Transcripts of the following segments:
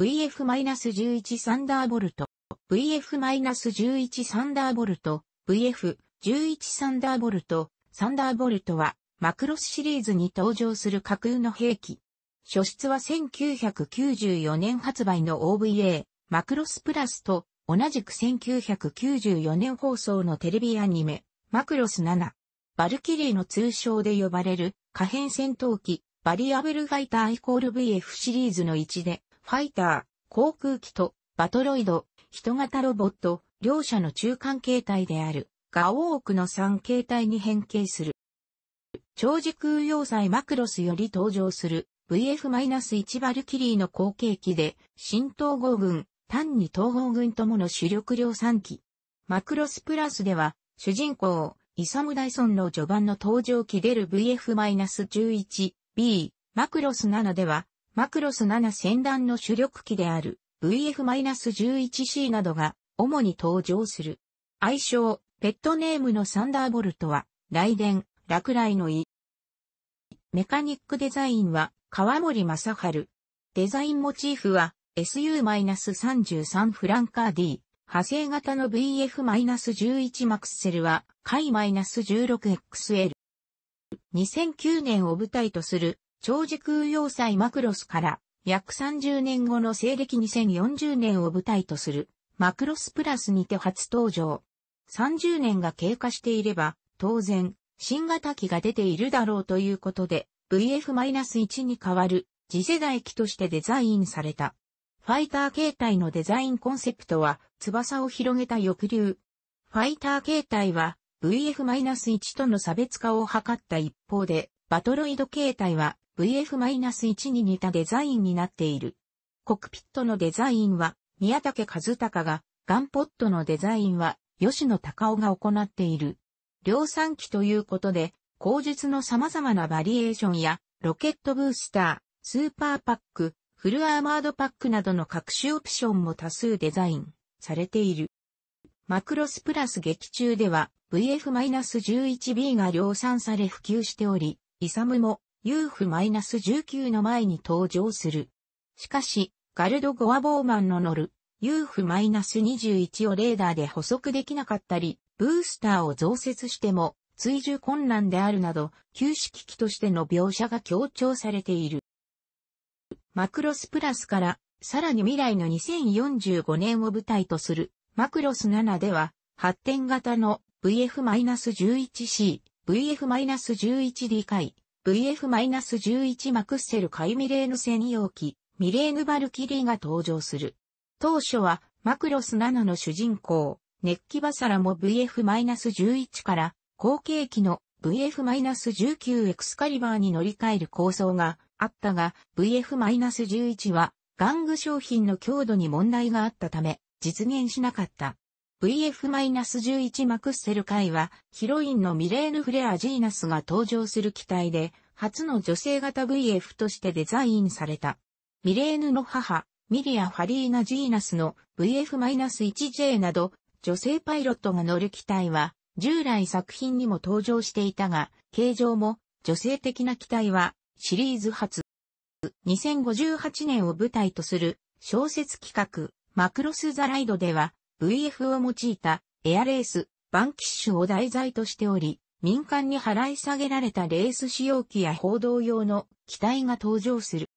VF-11 サンダーボルト、VF-11 サンダーボルト、VF-11 サンダーボルト、サンダーボルトは、マクロスシリーズに登場する架空の兵器。初出は1994年発売の OVA、マクロスプラスと、同じく1994年放送のテレビアニメ、マクロス7。バルキリーの通称で呼ばれる、可変戦闘機、バリアブルファイターイコール VF シリーズの1で、ファイター、航空機と、バトロイド、人型ロボット、両者の中間形態である、ガオークの3形態に変形する。長時空要塞マクロスより登場する VF-1 バルキリーの後継機で、新統合軍、単に統合軍ともの主力量産機。マクロスプラスでは、主人公、イサム・ダイソンの序盤の登場機出る VF-11B、マクロス7では、マクロス7戦団の主力機である VF-11C などが主に登場する。愛称、ペットネームのサンダーボルトは、雷電、落雷の意。メカニックデザインは、川森正春。デザインモチーフは、SU-33 フランカー D。派生型の VF-11 マクセルは、回 -16XL。2009年を舞台とする長時空要塞マクロスから約30年後の西暦2040年を舞台とするマクロスプラスにて初登場。30年が経過していれば当然新型機が出ているだろうということで VF-1 に代わる次世代機としてデザインされた。ファイター形態のデザインコンセプトは翼を広げた翼流。ファイター形態は VF-1 との差別化を図った一方で、バトロイド形態は VF-1 に似たデザインになっている。コクピットのデザインは宮武和孝が、ガンポットのデザインは吉野隆夫が行っている。量産機ということで、口述の様々なバリエーションや、ロケットブースター、スーパーパック、フルアーマードパックなどの各種オプションも多数デザインされている。マクロスプラス劇中では VF-11B が量産され普及しており、イサムも UF-19 の前に登場する。しかし、ガルド・ゴアボーマンの乗る UF-21 をレーダーで捕捉できなかったり、ブースターを増設しても追従困難であるなど、旧式機としての描写が強調されている。マクロスプラスからさらに未来の2045年を舞台とするマクロス7では発展型の VF-11C、VF-11D 回 VF-11 マクッセル海ミレーヌ専用機、ミレーヌ・バルキリーが登場する。当初は、マクロス7の主人公、ネッキバサラも VF-11 から、後継機の VF-19 エクスカリバーに乗り換える構想があったが、VF-11 は、玩具商品の強度に問題があったため、実現しなかった。VF-11 マクッセル会は、ヒロインのミレーヌ・フレア・ジーナスが登場する機体で、初の女性型 VF としてデザインされた。ミレーヌの母、ミリア・ファリーナ・ジーナスの VF-1J など、女性パイロットが乗る機体は、従来作品にも登場していたが、形状も女性的な機体はシリーズ初。2058年を舞台とする小説企画マクロス・ザ・ライドでは VF を用いたエアレース、バンキッシュを題材としており、民間に払い下げられたレース使用機や報道用の機体が登場する。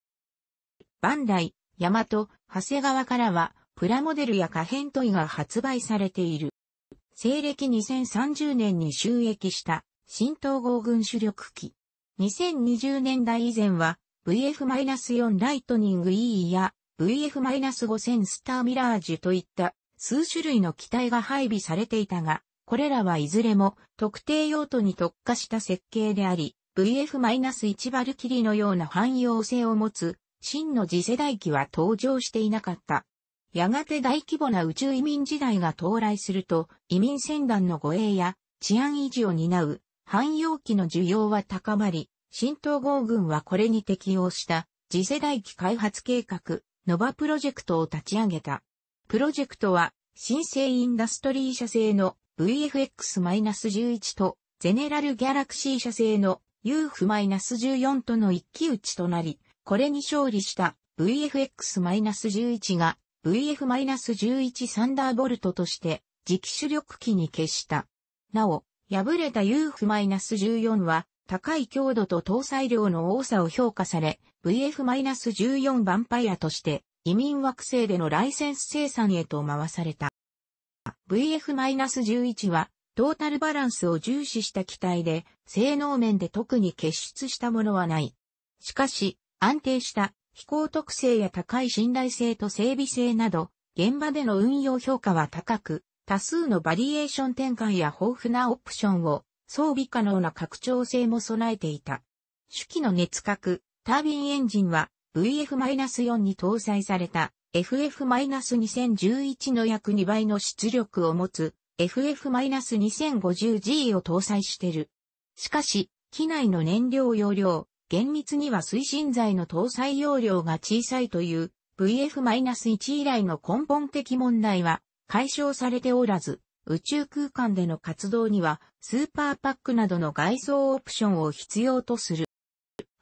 バンダイ、ヤマト、長谷川からは、プラモデルや可変トイが発売されている。西暦2030年に収益した新統合軍主力機。2020年代以前は VF-4 ライトニング E や VF-5000 スターミラージュといった数種類の機体が配備されていたが、これらはいずれも特定用途に特化した設計であり、VF-1 バルキリのような汎用性を持つ真の次世代機は登場していなかった。やがて大規模な宇宙移民時代が到来すると、移民船団の護衛や治安維持を担う汎用機の需要は高まり、新統合軍はこれに適応した次世代機開発計画、ノバプロジェクトを立ち上げた。プロジェクトは、新生インダストリー社製の VFX-11 と、ゼネラルギャラクシー社製の UF-14 との一騎打ちとなり、これに勝利した VFX-11 が VF-11 サンダーボルトとして磁気主力機に消した。なお、敗れた UF-14 は高い強度と搭載量の多さを評価され、VF-14 ヴァンパイアとして移民惑星でのライセンス生産へと回された。VF-11 は、トータルバランスを重視した機体で、性能面で特に結出したものはない。しかし、安定した飛行特性や高い信頼性と整備性など、現場での運用評価は高く、多数のバリエーション展開や豊富なオプションを装備可能な拡張性も備えていた。主機の熱核、タービンエンジンは VF-4 に搭載された FF-2011 の約2倍の出力を持つ FF-2050G を搭載してる。しかし、機内の燃料容量、厳密には推進剤の搭載容量が小さいという VF-1 以来の根本的問題は解消されておらず、宇宙空間での活動にはスーパーパックなどの外装オプションを必要とする。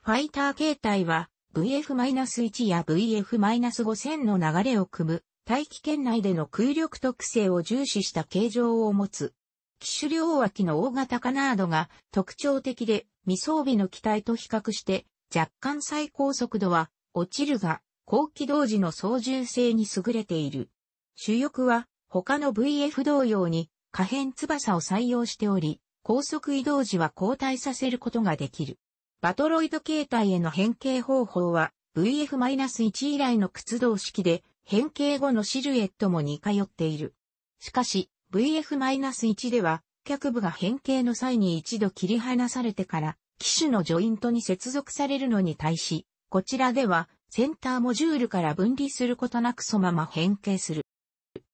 ファイター形態は VF-1 や VF-5000 の流れを組む、大気圏内での空力特性を重視した形状を持つ。機種両脇の大型カナードが特徴的で未装備の機体と比較して若干最高速度は落ちるが高機動時の操縦性に優れている。主翼は他の VF 同様に可変翼を採用しており、高速移動時は交代させることができる。バトロイド形態への変形方法は VF-1 以来の屈動式で変形後のシルエットも似通っている。しかし VF-1 では脚部が変形の際に一度切り離されてから機種のジョイントに接続されるのに対し、こちらではセンターモジュールから分離することなくそのまま変形する。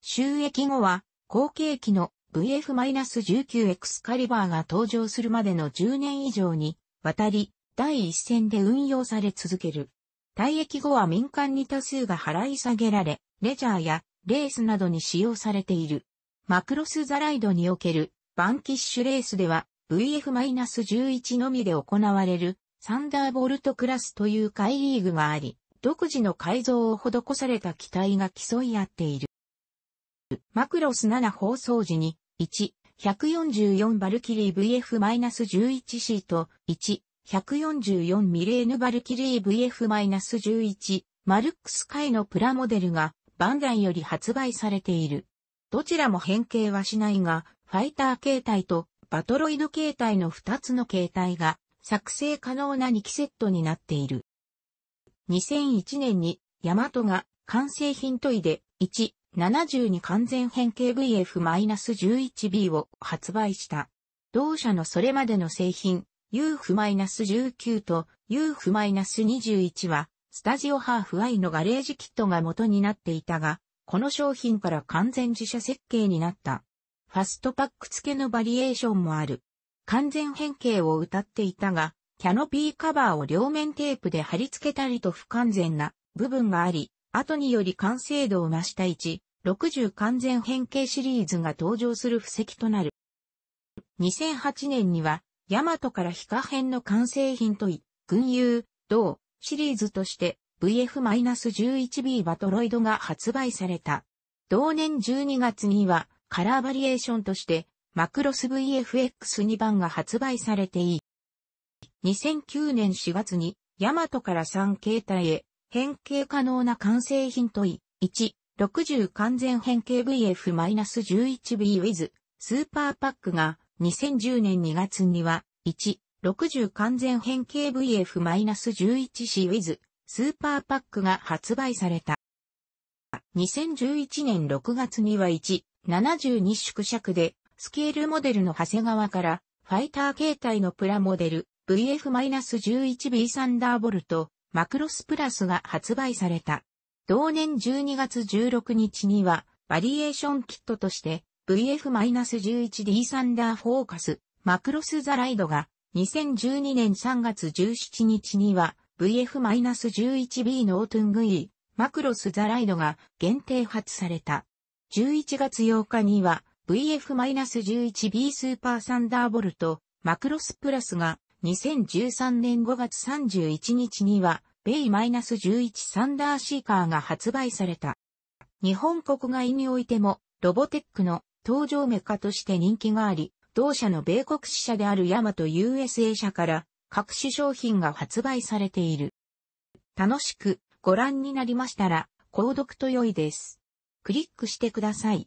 収益後は後継機の VF-19 エクスカリバーが登場するまでの10年以上にわたり第一線で運用され続ける。退役後は民間に多数が払い下げられ、レジャーやレースなどに使用されている。マクロスザライドにおけるバンキッシュレースでは VF-11 のみで行われるサンダーボルトクラスという下リーグがあり、独自の改造を施された機体が競い合っている。マクロス7放送時に、1、144バルキリー VF-11C と、1、144ミレーヌ・バルキリー VF-11 マルックス界のプラモデルがバンダイより発売されている。どちらも変形はしないが、ファイター形態とバトロイド形態の2つの形態が作成可能な2機セットになっている。2001年にヤマトが完成品トイで172完全変形 VF-11B を発売した。同社のそれまでの製品 UF-19 と UF-21 は、スタジオハーフアイのガレージキットが元になっていたが、この商品から完全自社設計になった。ファストパック付けのバリエーションもある。完全変形を歌っていたが、キャノピーカバーを両面テープで貼り付けたりと不完全な部分があり、後により完成度を増した1、60完全変形シリーズが登場する布石となる。2008年にはヤマトからヒカ編の完成品とい、群雄、同、シリーズとして VF-11B バトロイドが発売された。同年12月にはカラーバリエーションとしてマクロス VFX2 番が発売されていい。2009年4月にヤマトから3形態へ変形可能な完成品とい、1、60完全変形 VF-11B with スーパーパックが2010年2月には、1、60完全変形 VF-11C with スーパーパックが発売された。2011年6月には1、72縮尺で、スケールモデルの長谷川から、ファイター形態のプラモデル VF-11B サンダーボルトマクロスプラスが発売された。同年12月16日には、バリエーションキットとして、VF-11D サンダーフォーカス、マクロスザライドが、2012年3月17日には、VF-11B ノートングイー、マクロスザライドが限定発された。11月8日には VF-11B スーパーサンダーボルトマクロスプラスが2013年5月31日にはベイ -11 サンダーシーカーが発売された。日本国外においてもロボテックの登場メカとして人気があり、同社の米国支社であるヤマト USA 社から各種商品が発売されている。楽しくご覧になりましたら、購読と良いです。クリックしてください。